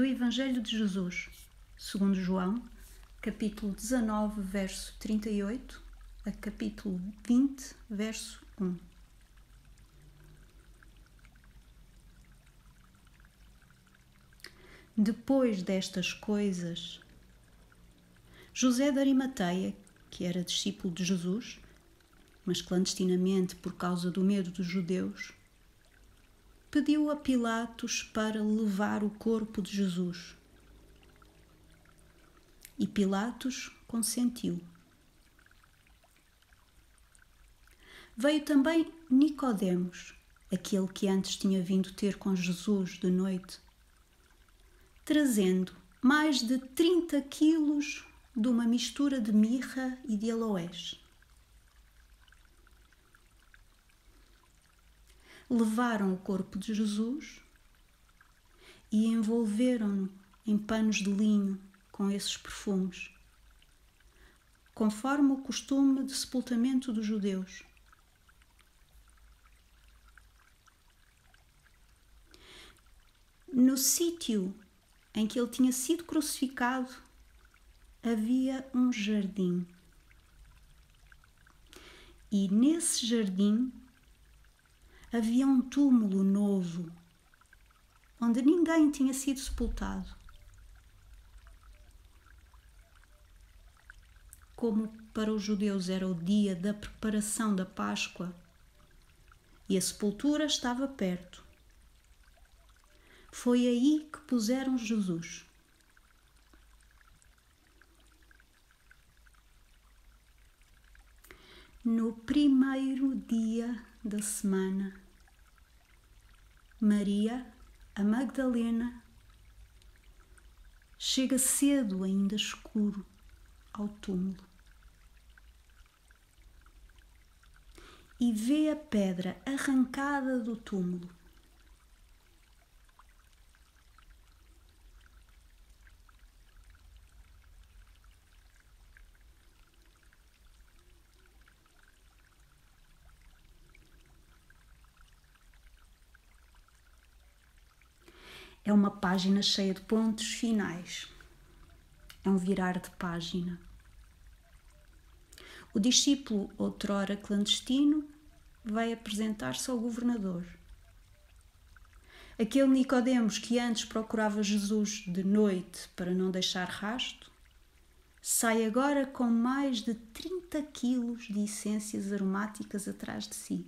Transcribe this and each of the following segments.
do Evangelho de Jesus, segundo João, capítulo 19, verso 38 a capítulo 20, verso 1. Depois destas coisas, José de Arimateia, que era discípulo de Jesus, mas clandestinamente por causa do medo dos judeus, pediu a Pilatos para levar o corpo de Jesus. E Pilatos consentiu. Veio também Nicodemos, aquele que antes tinha vindo ter com Jesus de noite, trazendo mais de 30 quilos de uma mistura de mirra e de aloés. levaram o corpo de Jesus e envolveram-no em panos de linho com esses perfumes, conforme o costume de sepultamento dos judeus. No sítio em que ele tinha sido crucificado havia um jardim. E nesse jardim havia um túmulo novo, onde ninguém tinha sido sepultado. Como para os judeus era o dia da preparação da Páscoa e a sepultura estava perto, foi aí que puseram Jesus. No primeiro dia da semana. Maria, a Magdalena, chega cedo, ainda escuro, ao túmulo e vê a pedra arrancada do túmulo É uma página cheia de pontos finais. É um virar de página. O discípulo, outrora clandestino, vai apresentar-se ao governador. Aquele Nicodemos que antes procurava Jesus de noite para não deixar rasto, sai agora com mais de 30 quilos de essências aromáticas atrás de si.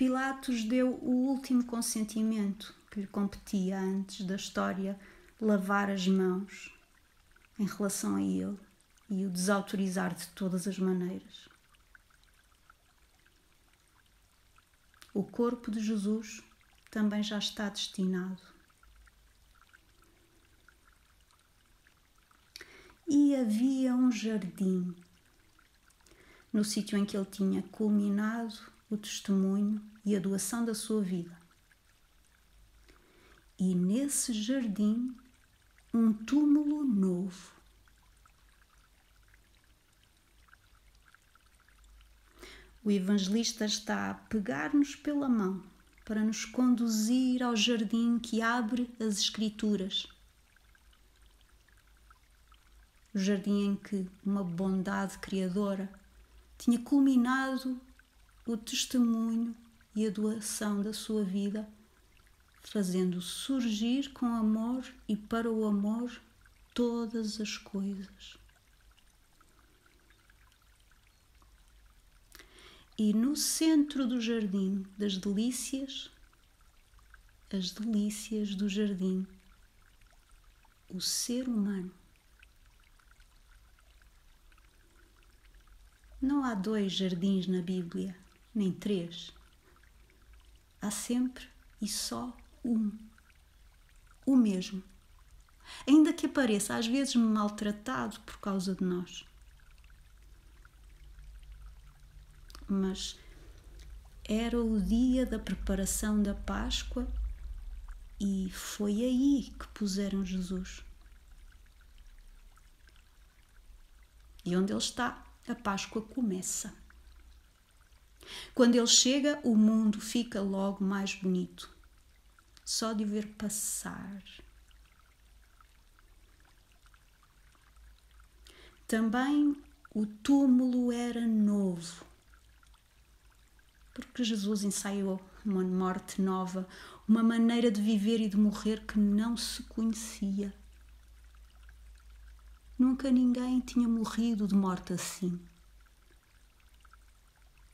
Pilatos deu o último consentimento que lhe competia antes da história lavar as mãos em relação a ele e o desautorizar de todas as maneiras. O corpo de Jesus também já está destinado. E havia um jardim no sítio em que ele tinha culminado o testemunho e a doação da sua vida. E nesse jardim, um túmulo novo. O evangelista está a pegar-nos pela mão para nos conduzir ao jardim que abre as Escrituras. O jardim em que uma bondade criadora tinha culminado o testemunho e a doação da sua vida, fazendo surgir com amor e para o amor todas as coisas. E no centro do jardim das delícias, as delícias do jardim, o ser humano. Não há dois jardins na Bíblia nem três. Há sempre e só um. O mesmo. Ainda que apareça às vezes maltratado por causa de nós. Mas era o dia da preparação da Páscoa e foi aí que puseram Jesus. E onde ele está, a Páscoa começa. Quando ele chega, o mundo fica logo mais bonito. Só de ver passar. Também o túmulo era novo, porque Jesus ensaiou uma morte nova, uma maneira de viver e de morrer que não se conhecia. Nunca ninguém tinha morrido de morte assim.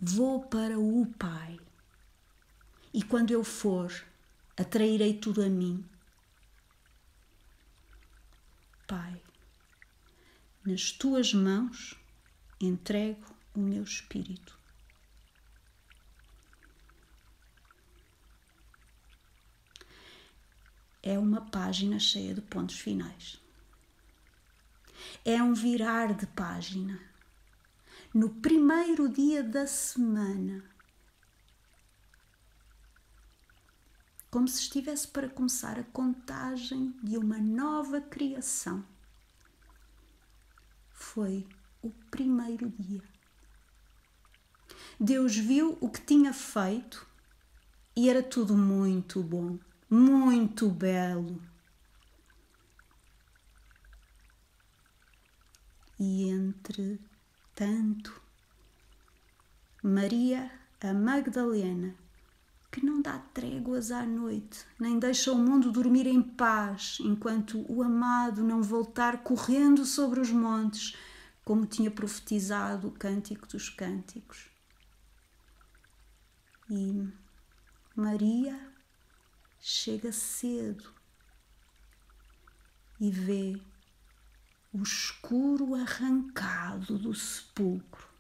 Vou para o Pai. E quando eu for, atrairei tudo a mim. Pai, nas tuas mãos entrego o meu espírito. É uma página cheia de pontos finais. É um virar de página no primeiro dia da semana. Como se estivesse para começar a contagem de uma nova criação. Foi o primeiro dia. Deus viu o que tinha feito e era tudo muito bom, muito belo. E entre tanto. Maria, a Magdalena, que não dá tréguas à noite, nem deixa o mundo dormir em paz, enquanto o amado não voltar correndo sobre os montes, como tinha profetizado o Cântico dos Cânticos. E Maria chega cedo e vê o escuro arrancado do sepulcro